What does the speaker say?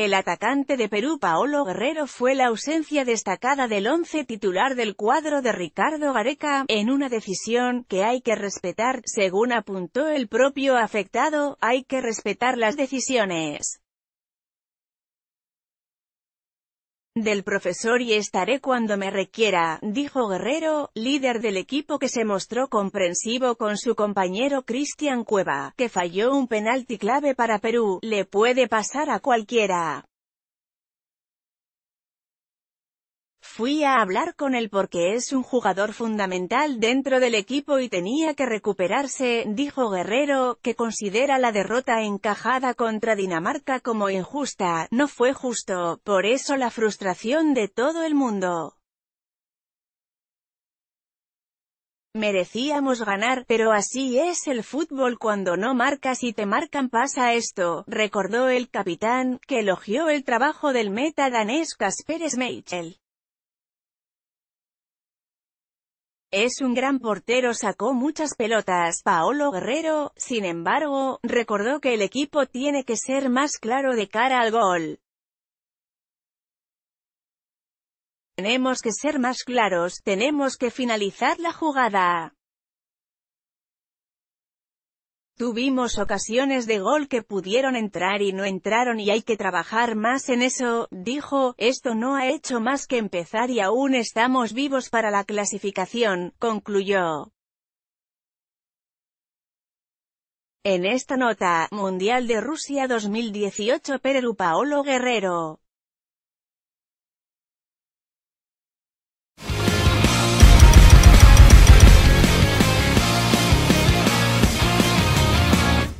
El atacante de Perú Paolo Guerrero fue la ausencia destacada del once titular del cuadro de Ricardo Gareca, en una decisión que hay que respetar, según apuntó el propio afectado, hay que respetar las decisiones. del profesor y estaré cuando me requiera, dijo Guerrero, líder del equipo que se mostró comprensivo con su compañero Cristian Cueva, que falló un penalti clave para Perú, le puede pasar a cualquiera. Fui a hablar con él porque es un jugador fundamental dentro del equipo y tenía que recuperarse, dijo Guerrero, que considera la derrota encajada contra Dinamarca como injusta, no fue justo, por eso la frustración de todo el mundo. Merecíamos ganar, pero así es el fútbol cuando no marcas y te marcan pasa esto, recordó el capitán, que elogió el trabajo del meta danés Kasper Schmeichel. Es un gran portero sacó muchas pelotas, Paolo Guerrero, sin embargo, recordó que el equipo tiene que ser más claro de cara al gol. Tenemos que ser más claros, tenemos que finalizar la jugada. Tuvimos ocasiones de gol que pudieron entrar y no entraron y hay que trabajar más en eso, dijo, esto no ha hecho más que empezar y aún estamos vivos para la clasificación, concluyó. En esta nota, Mundial de Rusia 2018 Perú Paolo Guerrero